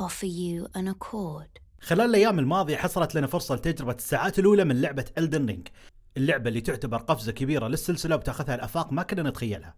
offer you an accord. خلال الأيام الماضية حصلت لنا فرصة لتجربة الساعات الأولى من لعبة Elden Ring اللعبة اللي تعتبر قفزة كبيرة للسلسلة وتاخذها لأفاق ما كنا نتخيلها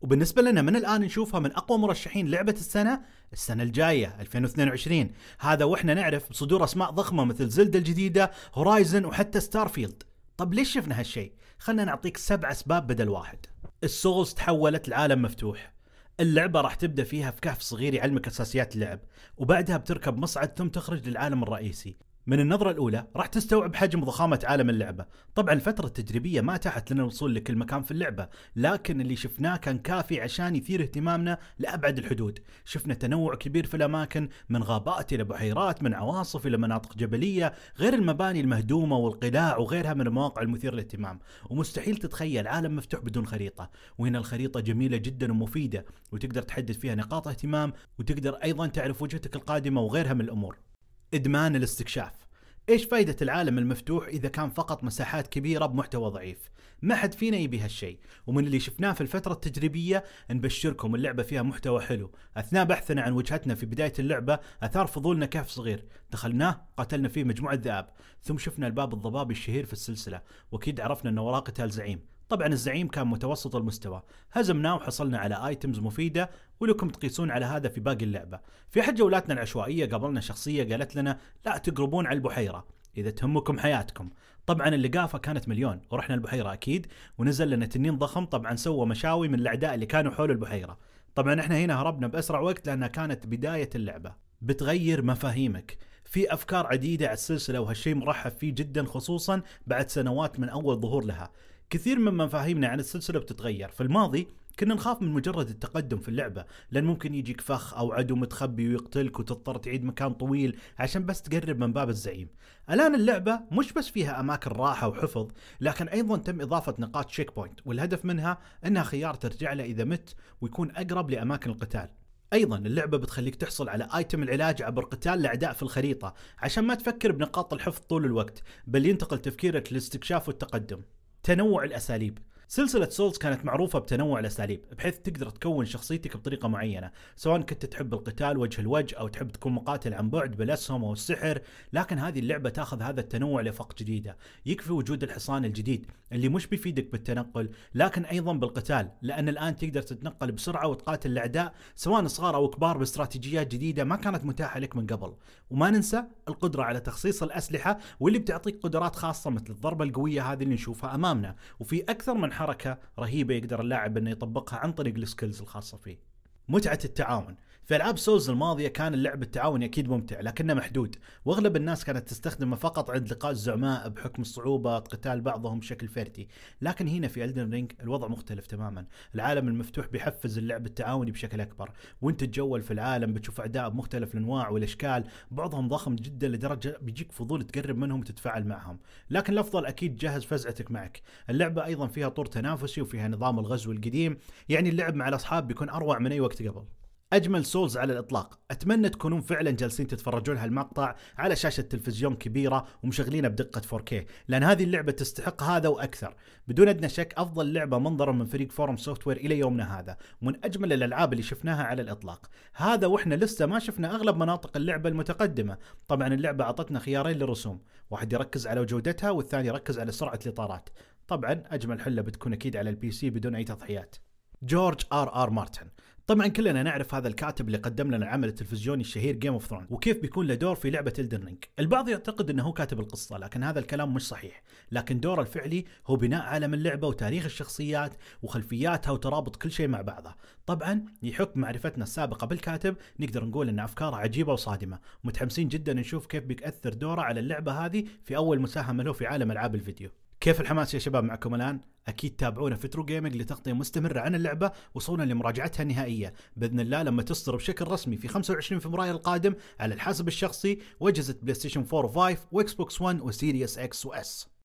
وبالنسبة لنا من الآن نشوفها من أقوى مرشحين لعبة السنة السنة الجاية 2022 هذا وإحنا نعرف بصدور أسماء ضخمة مثل زلدة الجديدة هورايزن وحتى ستارفيلد طب ليش شفنا هالشيء؟ خلنا نعطيك سبع أسباب بدل واحد السولز تحولت لعالم مفتوح اللعبه راح تبدا فيها في كهف صغير يعلمك اساسيات اللعب وبعدها بتركب مصعد ثم تخرج للعالم الرئيسي من النظرة الأولى راح تستوعب حجم ضخامة عالم اللعبة طبعا الفترة التجريبية ما أتاحت لنا الوصول لكل مكان في اللعبة لكن اللي شفناه كان كافي عشان يثير اهتمامنا لأبعد الحدود شفنا تنوع كبير في الأماكن من غابات إلى بحيرات من عواصف إلى مناطق جبلية غير المباني المهدومة والقلاع وغيرها من المواقع المثيرة للاهتمام ومستحيل تتخيل عالم مفتوح بدون خريطة وهنا الخريطة جميلة جدا ومفيدة وتقدر تحدد فيها نقاط اهتمام وتقدر أيضا تعرف وجهتك القادمة وغيرها من الأمور إدمان الاستكشاف إيش فايدة العالم المفتوح إذا كان فقط مساحات كبيرة بمحتوى ضعيف ما حد فينا يبي هالشيء ومن اللي شفناه في الفترة التجريبية نبشركم اللعبة فيها محتوى حلو أثناء بحثنا عن وجهتنا في بداية اللعبة أثار فضولنا كهف صغير دخلناه قتلنا فيه مجموعة ذئاب ثم شفنا الباب الضبابي الشهير في السلسلة وأكيد عرفنا أن وراه قتال زعيم طبعا الزعيم كان متوسط المستوى هزمناه وحصلنا على ايتمز مفيده ولكم تقيسون على هذا في باقي اللعبه في احد جولاتنا العشوائيه قابلنا شخصيه قالت لنا لا تقربون على البحيره اذا تهمكم حياتكم طبعا اللقافه كانت مليون ورحنا البحيره اكيد ونزل لنا تنين ضخم طبعا سوى مشاوي من الاعداء اللي كانوا حول البحيره طبعا احنا هنا هربنا باسرع وقت لانها كانت بدايه اللعبه بتغير مفاهيمك في افكار عديده على السلسله وهالشيء مرحب فيه جدا خصوصا بعد سنوات من اول ظهور لها كثير من مفاهيمنا عن السلسله بتتغير في الماضي كنا نخاف من مجرد التقدم في اللعبة لأن ممكن يجيك فخ أو عدو متخبي ويقتلك وتضطر تعيد مكان طويل عشان بس تقرب من باب الزعيم الآن اللعبة مش بس فيها أماكن راحة وحفظ لكن أيضا تم إضافة نقاط شيك بوينت والهدف منها أنها خيار ترجع له إذا مت ويكون أقرب لأماكن القتال ايضا اللعبه بتخليك تحصل على ايتم العلاج عبر قتال الاعداء في الخريطه عشان ما تفكر بنقاط الحفظ طول الوقت بل ينتقل تفكيرك للاستكشاف والتقدم تنوع الاساليب سلسلة سولز كانت معروفة بتنوع الأساليب بحيث تقدر تكون شخصيتك بطريقة معينة سواء كنت تحب القتال وجه الوجه أو تحب تكون مقاتل عن بعد بالأسهم أو السحر لكن هذه اللعبة تاخذ هذا التنوع لفق جديدة يكفي وجود الحصان الجديد اللي مش بيفيدك بالتنقل لكن أيضا بالقتال لأن الآن تقدر تتنقل بسرعة وتقاتل الأعداء سواء صغار أو كبار باستراتيجيات جديدة ما كانت متاحة لك من قبل وما ننسى القدرة على تخصيص الأسلحة واللي بتعطيك قدرات خاصة مثل الضربة القوية هذه اللي نشوفها أمامنا وفي أكثر من حركه رهيبه يقدر اللاعب انه يطبقها عن طريق السكيلز الخاصه فيه متعه التعاون في العاب سولز الماضيه كان اللعب التعاوني اكيد ممتع لكنه محدود واغلب الناس كانت تستخدمه فقط عند لقاء الزعماء بحكم الصعوبه قتال بعضهم بشكل فردي لكن هنا في الدن رينج الوضع مختلف تماما العالم المفتوح بيحفز اللعب التعاوني بشكل اكبر وانت تتجول في العالم بتشوف اعداء بمختلف الانواع والاشكال بعضهم ضخم جدا لدرجه بيجيك فضول تقرب منهم وتتفاعل معهم لكن الافضل اكيد جهز فزعتك معك اللعبه ايضا فيها طور تنافسي وفيها نظام الغزو القديم يعني اللعب مع الاصحاب بيكون اروع من اي وقت قبل اجمل سولز على الاطلاق اتمنى تكونون فعلا جالسين تتفرجون هالمقطع على شاشه تلفزيون كبيره ومشغلينه بدقه 4K لان هذه اللعبه تستحق هذا واكثر بدون ادنى شك افضل لعبه منظرا من فريق فورم سوفتوير الى يومنا هذا ومن اجمل الالعاب اللي شفناها على الاطلاق هذا واحنا لسه ما شفنا اغلب مناطق اللعبه المتقدمه طبعا اللعبه اعطتنا خيارين للرسوم واحد يركز على جودتها والثاني يركز على سرعه الاطارات طبعا اجمل حله بتكون اكيد على البي سي بدون اي تضحيات جورج ار ار مارتن طبعا كلنا نعرف هذا الكاتب اللي قدم لنا العمل التلفزيوني الشهير جيم اوف ثرونز وكيف بيكون له دور في لعبه الدن رينج البعض يعتقد انه هو كاتب القصه لكن هذا الكلام مش صحيح لكن دوره الفعلي هو بناء عالم اللعبه وتاريخ الشخصيات وخلفياتها وترابط كل شيء مع بعضه طبعا يحكم معرفتنا السابقه بالكاتب نقدر نقول ان افكاره عجيبه وصادمه ومتحمسين جدا نشوف كيف بيأثر دوره على اللعبه هذه في اول مساهمه له في عالم العاب الفيديو كيف الحماس يا شباب معكم الان؟ اكيد تابعونا في ترو جيمنج لتغطيه مستمره عن اللعبه وصولا لمراجعتها النهائيه باذن الله لما تصدر بشكل رسمي في 25 فبراير القادم على الحاسب الشخصي واجهزه بلاي ستيشن 4 و5 واكس بوكس 1 وسيريس اكس واس.